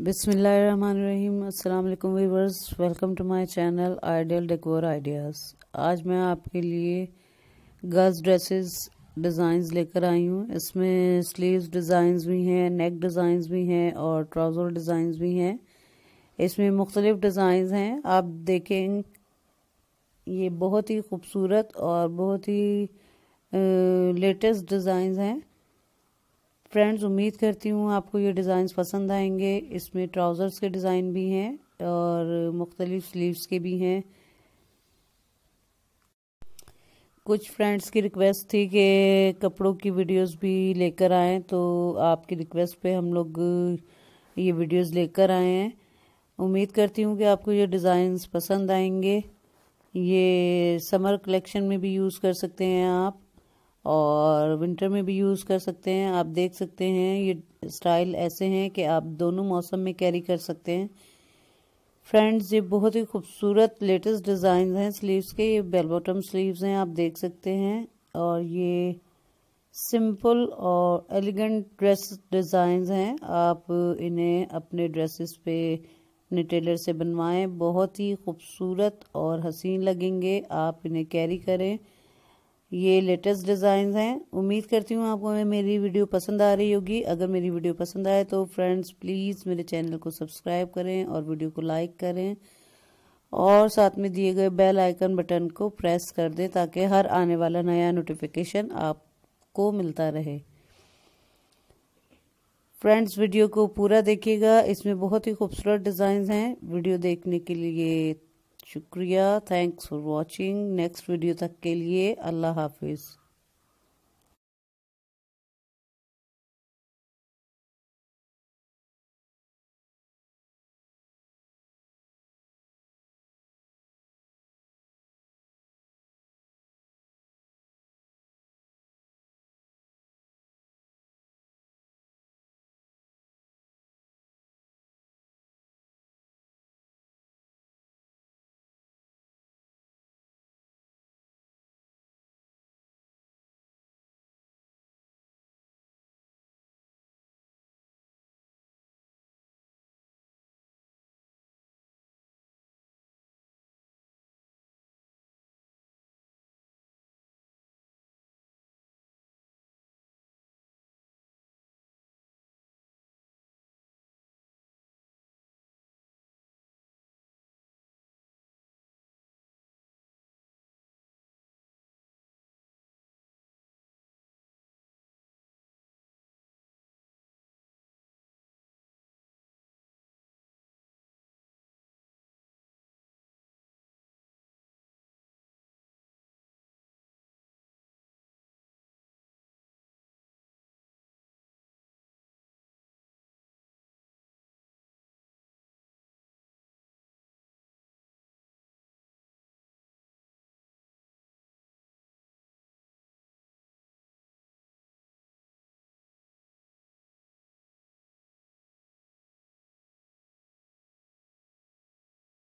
बिसमीम अल्लाम viewers welcome to my channel ideal decor ideas आज मैं आपके लिए गर्ल्स ड्रेसेस डिज़ाइंस लेकर आई हूँ इसमें स्लीव्स डिज़ाइंस भी हैं नेक डिज़ाइंस भी हैं और ट्राउज़र डिज़ाइंस भी हैं इसमें मुख्तलिफ़ डिज़ाइंस हैं आप देखें ये बहुत ही खूबसूरत और बहुत ही लेटेस्ट डिज़ाइंस हैं फ्रेंड्स उम्मीद करती हूँ आपको ये डिज़ाइंस पसंद आएंगे इसमें ट्राउज़र्स के डिज़ाइन भी हैं और मुख्तलिफ़ स्लीव्स के भी हैं कुछ फ्रेंड्स की रिक्वेस्ट थी कि कपड़ों की वीडियोस भी लेकर आएँ तो आपकी रिक्वेस्ट पे हम लोग ये वीडियोस लेकर आए हैं उम्मीद करती हूँ कि आपको ये डिज़ाइंस पसंद आएंगे ये समर कलेक्शन में भी यूज़ कर सकते हैं आप और विंटर में भी यूज़ कर सकते हैं आप देख सकते हैं ये स्टाइल ऐसे हैं कि आप दोनों मौसम में कैरी कर सकते हैं फ्रेंड्स ये बहुत ही खूबसूरत लेटेस्ट डिज़ाइन हैं स्लीव्स के ये बेल बॉटम स्लीव्स हैं आप देख सकते हैं और ये सिंपल और एलिगेंट ड्रेस डिज़ाइन हैं आप इन्हें अपने ड्रेसेस पे अपने टेलर से बनवाएं बहुत ही खूबसूरत और हसीन लगेंगे आप इन्हें कैरी करें ये लेटेस्ट डिज़ाइन हैं उम्मीद करती हूँ आपको मेरी वीडियो पसंद आ रही होगी अगर मेरी वीडियो पसंद आए तो फ्रेंड्स प्लीज़ मेरे चैनल को सब्सक्राइब करें और वीडियो को लाइक करें और साथ में दिए गए बेल आइकन बटन को प्रेस कर दें ताकि हर आने वाला नया नोटिफिकेशन आपको मिलता रहे फ्रेंड्स वीडियो को पूरा देखिएगा इसमें बहुत ही खूबसूरत डिज़ाइन हैं वीडियो देखने के लिए शुक्रिया thanks for watching next video तक के लिए अल्लाह हाफिज़